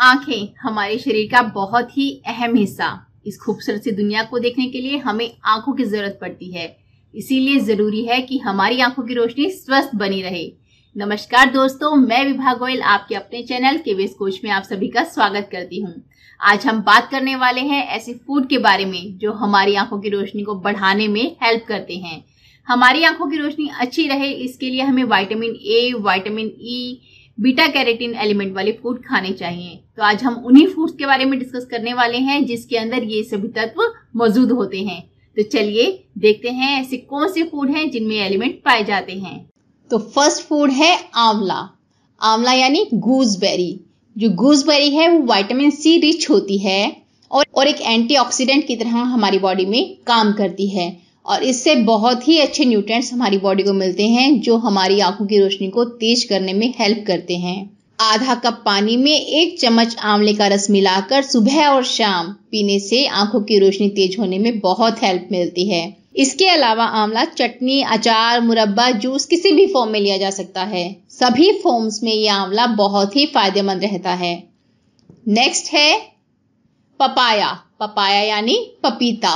आंखें हमारे शरीर का बहुत ही अहम हिस्सा इस खूबसूरत सी दुनिया को देखने के लिए हमें आंखों की जरूरत पड़ती है इसीलिए जरूरी है कि हमारी आंखों की रोशनी स्वस्थ बनी रहे नमस्कार दोस्तों मैं विभा गोयल आपके अपने चैनल केवीएस कोच में आप सभी का स्वागत करती हूँ आज हम बात करने वाले हैं ऐसे फूड के बारे में जो हमारी आंखों की रोशनी को बढ़ाने में हेल्प करते हैं हमारी आंखों की रोशनी अच्छी रहे इसके लिए हमें vitamin A vitamin E e, beta carotene element वाले फूड खाने चाहिए तो आज हम उन्हीं फूड्स के बारे में डिस्कस करने वाले हैं जिसके अंदर ये सभी तत्व मौजूद होते हैं तो चलिए देखते हैं ऐसे कौन से फूड हैं जिनमें एलिमेंट पाए जाते हैं तो फर्स्ट फूड है आंवला आंवला यानी गूजबेरी जो गूजबेरी है वो वाइटामिन सी रिच होती है और, और एक एंटीऑक्सीडेंट की तरह हमारी बॉडी में काम करती है और इससे बहुत ही अच्छे न्यूट्रेंट्स हमारी बॉडी को मिलते हैं जो हमारी आंखों की रोशनी को तेज करने में हेल्प करते हैं आधा कप पानी में एक चम्मच आंवले का रस मिलाकर सुबह और शाम पीने से आंखों की रोशनी तेज होने में बहुत हेल्प मिलती है इसके अलावा आंवला चटनी अचार मुरब्बा जूस किसी भी फॉर्म में लिया जा सकता है सभी फॉर्म्स में ये आंवला बहुत ही फायदेमंद रहता है नेक्स्ट है पपाया पपाया यानी पपीता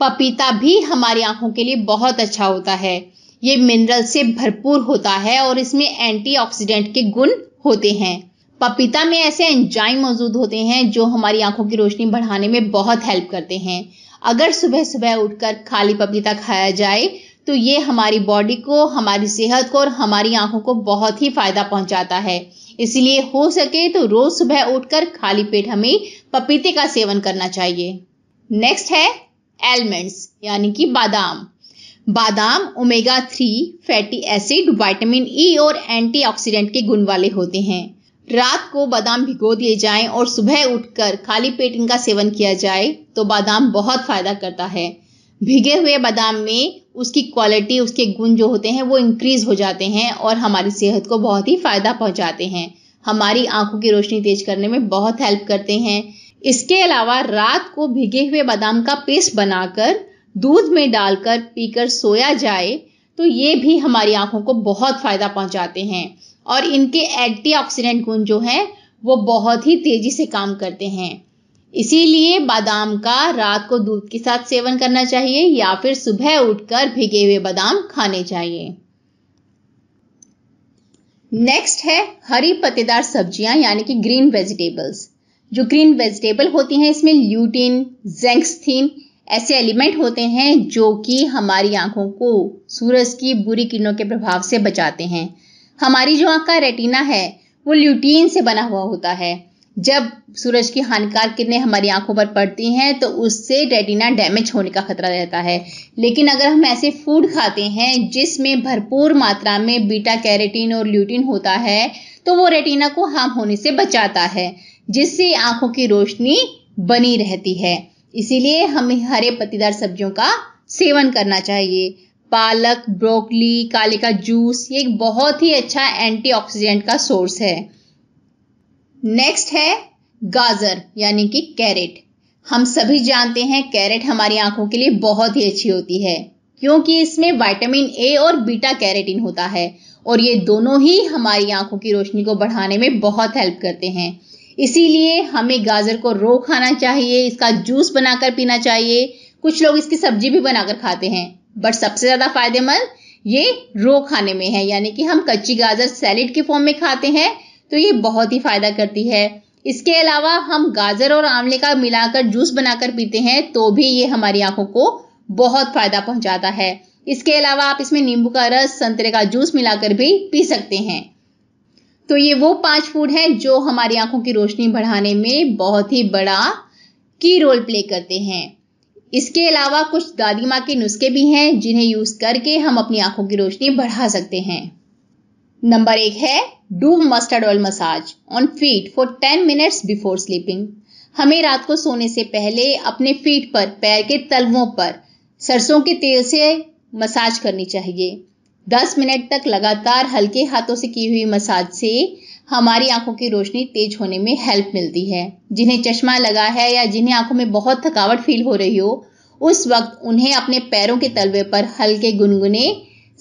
पपीता भी हमारी आंखों के लिए बहुत अच्छा होता है ये मिनरल से भरपूर होता है और इसमें एंटीऑक्सीडेंट के गुण होते हैं पपीता में ऐसे एंजाइम मौजूद होते हैं जो हमारी आंखों की रोशनी बढ़ाने में बहुत हेल्प करते हैं अगर सुबह सुबह उठकर खाली पपीता खाया जाए तो ये हमारी बॉडी को हमारी सेहत को और हमारी आंखों को बहुत ही फायदा पहुंचाता है इसलिए हो सके तो रोज सुबह उठकर खाली पेट हमें पपीते का सेवन करना चाहिए नेक्स्ट है एलिमेंट्स यानी कि बादाम बादाम omega three fatty acid vitamin E और एंटीऑक्सीडेंट के गुण वाले होते हैं रात को बादाम भिगो दिए जाएं और सुबह उठकर खाली पेट इनका सेवन किया जाए तो बादाम बहुत फायदा करता है भिगे हुए बादाम में उसकी क्वालिटी उसके गुण जो होते हैं वो इंक्रीज हो जाते हैं और हमारी सेहत को बहुत ही फायदा पहुंचाते हैं हमारी आंखों की रोशनी तेज करने में बहुत हेल्प करते हैं इसके अलावा रात को भिगे हुए बादाम का पेस्ट बनाकर दूध में डालकर पीकर सोया जाए तो ये भी हमारी आंखों को बहुत फायदा पहुंचाते हैं और इनके एंटीऑक्सीडेंट गुण जो है वो बहुत ही तेजी से काम करते हैं इसीलिए बादाम का रात को दूध के साथ सेवन करना चाहिए या फिर सुबह उठकर भिगे हुए बादाम खाने चाहिए नेक्स्ट है हरी पत्तेदार सब्जियां यानी कि ग्रीन वेजिटेबल्स जो ग्रीन वेजिटेबल होती हैं इसमें ल्यूटीन जेंक्सथीन ऐसे एलिमेंट होते हैं जो कि हमारी आंखों को सूरज की बुरी किरणों के प्रभाव से बचाते हैं हमारी जो आंख का रेटिना है वो ल्यूटीन से बना हुआ होता है जब सूरज की हानिकारक किरणें हमारी आंखों पर पड़ती हैं तो उससे रेटिना डैमेज होने का खतरा रहता है लेकिन अगर हम ऐसे फूड खाते हैं जिसमें भरपूर मात्रा में बीटा कैरेटीन और ल्यूटीन होता है तो वो रेटिना को हार्म होने से बचाता है जिससे आंखों की रोशनी बनी रहती है इसीलिए हमें हरे पत्तीदार सब्जियों का सेवन करना चाहिए पालक ब्रोकली काले का जूस ये एक बहुत ही अच्छा एंटीऑक्सीडेंट का सोर्स है नेक्स्ट है गाजर यानी कि कैरेट हम सभी जानते हैं कैरेट हमारी आंखों के लिए बहुत ही अच्छी होती है क्योंकि इसमें विटामिन ए और बीटा कैरेटिन होता है और ये दोनों ही हमारी आंखों की रोशनी को बढ़ाने में बहुत हेल्प करते हैं इसीलिए हमें गाजर को रो खाना चाहिए इसका जूस बनाकर पीना चाहिए कुछ लोग इसकी सब्जी भी बनाकर खाते हैं बट सबसे ज़्यादा फायदेमंद ये रो खाने में है यानी कि हम कच्ची गाजर सैलेड के फॉर्म में खाते हैं तो ये बहुत ही फायदा करती है इसके अलावा हम गाजर और आंवले का मिलाकर जूस बनाकर पीते हैं तो भी ये हमारी आंखों को बहुत फायदा पहुंचाता है इसके अलावा आप इसमें नींबू का रस संतरे का जूस मिलाकर भी पी सकते हैं तो ये वो पांच फूड हैं जो हमारी आंखों की रोशनी बढ़ाने में बहुत ही बड़ा की रोल प्ले करते हैं इसके अलावा कुछ दादी माँ के नुस्खे भी हैं जिन्हें यूज करके हम अपनी आंखों की रोशनी बढ़ा सकते हैं नंबर एक है do mustard oil massage on feet for ten minutes before sleeping हमें रात को सोने से पहले अपने फीट पर पैर के तलवों पर सरसों के तेल से मसाज करनी चाहिए दस मिनट तक लगातार हल्के हाथों से की हुई मसाज से हमारी आंखों की रोशनी तेज होने में हेल्प मिलती है जिन्हें चश्मा लगा है या जिन्हें आंखों में बहुत थकावट फील हो रही हो उस वक्त उन्हें अपने पैरों के तलवे पर हल्के गुनगुने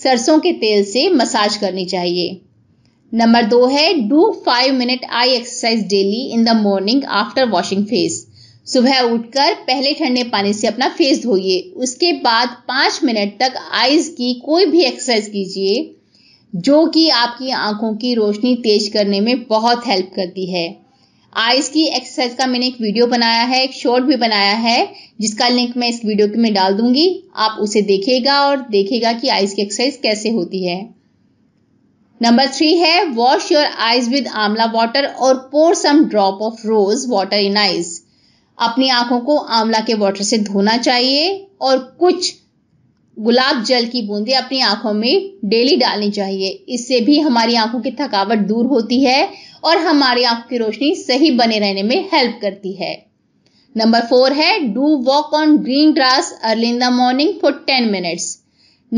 सरसों के तेल से मसाज करनी चाहिए नंबर दो है do five minute eye exercise daily in the morning after washing face सुबह उठकर पहले ठंडे पानी से अपना फेस धोइए उसके बाद पाँच मिनट तक आइज की कोई भी एक्सरसाइज कीजिए जो कि आपकी आंखों की रोशनी तेज करने में बहुत हेल्प करती है आइज की एक्सरसाइज का मैंने एक वीडियो बनाया है एक शॉर्ट भी बनाया है जिसका लिंक मैं इस वीडियो में डाल दूंगी आप उसे देखेगा और देखेगा कि आइज की एक्सरसाइज कैसे होती है नंबर थ्री है wash your eyes with amla water और pour some drop of rose water in eyes अपनी आंखों को आंवला के वाटर से धोना चाहिए और कुछ गुलाब जल की बूंदे अपनी आंखों में डेली डालनी चाहिए इससे भी हमारी आंखों की थकावट दूर होती है और हमारी आंखों की रोशनी सही बने रहने में हेल्प करती है नंबर फोर है do walk on green grass early in the morning for ten minutes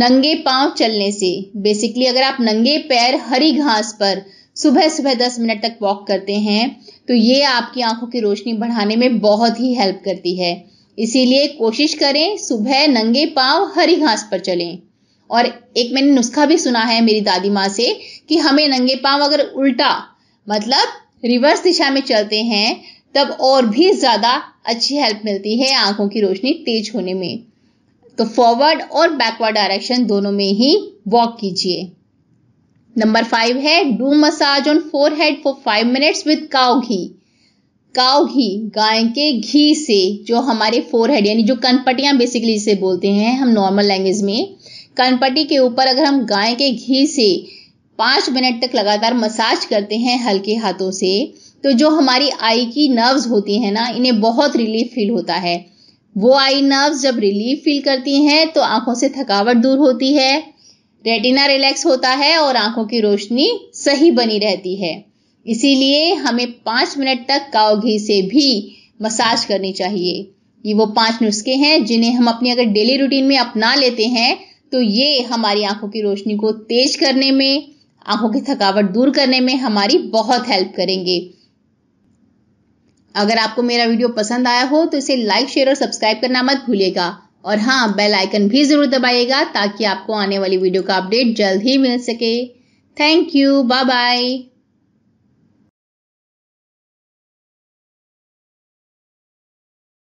नंगे पांव चलने से बेसिकली अगर आप नंगे पैर हरी घास पर सुबह सुबह दस मिनट तक वॉक करते हैं तो ये आपकी आंखों की रोशनी बढ़ाने में बहुत ही हेल्प करती है इसीलिए कोशिश करें सुबह नंगे पांव हरी घास पर चलें और एक मैंने नुस्खा भी सुना है मेरी दादी माँ से कि हमें नंगे पाँव अगर उल्टा मतलब रिवर्स दिशा में चलते हैं तब और भी ज़्यादा अच्छी हेल्प मिलती है आंखों की रोशनी तेज होने में तो फॉरवर्ड और बैकवर्ड डायरेक्शन दोनों में ही वॉक कीजिए नंबर फाइव है do massage on forehead for five minutes with cow ghee cow ghee गाय के घी से जो हमारे फोर हेड यानी जो कनपटियां बेसिकली जिसे बोलते हैं हम नॉर्मल लैंग्वेज में कनपटी के ऊपर अगर हम गाय के घी से पाँच मिनट तक लगातार मसाज करते हैं हल्के हाथों से तो जो हमारी आई की नर्व्स होती हैं ना इन्हें बहुत रिलीफ फील होता है वो आई नर्व्स जब रिलीफ फील करती हैं तो आंखों से थकावट दूर होती है रेटिना रिलैक्स होता है और आंखों की रोशनी सही बनी रहती है इसीलिए हमें पाँच मिनट तक काव घी से भी मसाज करनी चाहिए ये वो पांच नुस्खे हैं जिन्हें हम अपनी अगर डेली रूटीन में अपना लेते हैं तो ये हमारी आंखों की रोशनी को तेज करने में आंखों की थकावट दूर करने में हमारी बहुत हेल्प करेंगे अगर आपको मेरा वीडियो पसंद आया हो तो इसे लाइक शेयर और सब्सक्राइब करना मत भूलिएगा और हाँ बेल आइकन भी ज़रूर दबाइएगा ताकि आपको आने वाली वीडियो का अपडेट जल्द ही मिल सके थैंक यू बाय बाय